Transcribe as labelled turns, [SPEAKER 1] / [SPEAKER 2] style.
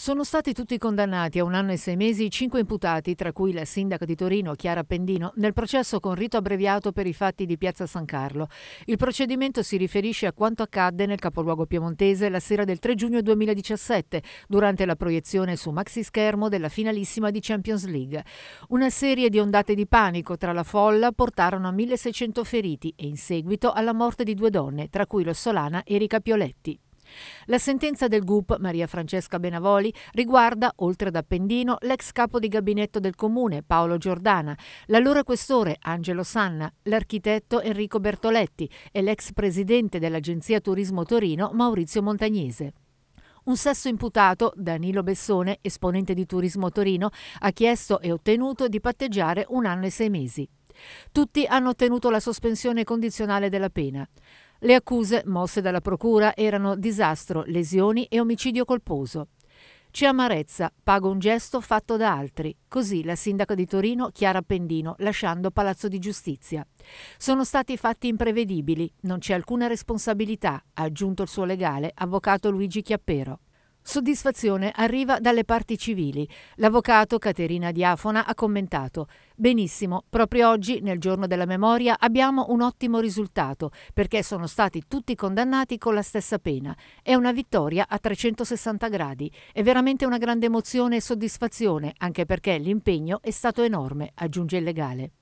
[SPEAKER 1] Sono stati tutti condannati a un anno e sei mesi cinque imputati, tra cui la sindaca di Torino Chiara Pendino, nel processo con rito abbreviato per i fatti di Piazza San Carlo. Il procedimento si riferisce a quanto accadde nel capoluogo piemontese la sera del 3 giugno 2017, durante la proiezione su maxi schermo della finalissima di Champions League. Una serie di ondate di panico tra la folla portarono a 1600 feriti e in seguito alla morte di due donne, tra cui l'ossolana Erika Pioletti. La sentenza del GUP Maria Francesca Benavoli riguarda, oltre ad Appendino, l'ex capo di gabinetto del comune Paolo Giordana, l'allora questore Angelo Sanna, l'architetto Enrico Bertoletti e l'ex presidente dell'Agenzia Turismo Torino Maurizio Montagnese. Un sesso imputato, Danilo Bessone, esponente di Turismo Torino, ha chiesto e ottenuto di patteggiare un anno e sei mesi. Tutti hanno ottenuto la sospensione condizionale della pena. Le accuse mosse dalla Procura erano disastro, lesioni e omicidio colposo. C'è amarezza, pago un gesto fatto da altri. Così la sindaca di Torino, Chiara Pendino, lasciando Palazzo di Giustizia. Sono stati fatti imprevedibili, non c'è alcuna responsabilità, ha aggiunto il suo legale, avvocato Luigi Chiappero. Soddisfazione arriva dalle parti civili. L'avvocato Caterina Diafona ha commentato Benissimo, proprio oggi, nel giorno della memoria, abbiamo un ottimo risultato perché sono stati tutti condannati con la stessa pena. È una vittoria a 360 gradi. È veramente una grande emozione e soddisfazione, anche perché l'impegno è stato enorme, aggiunge il legale.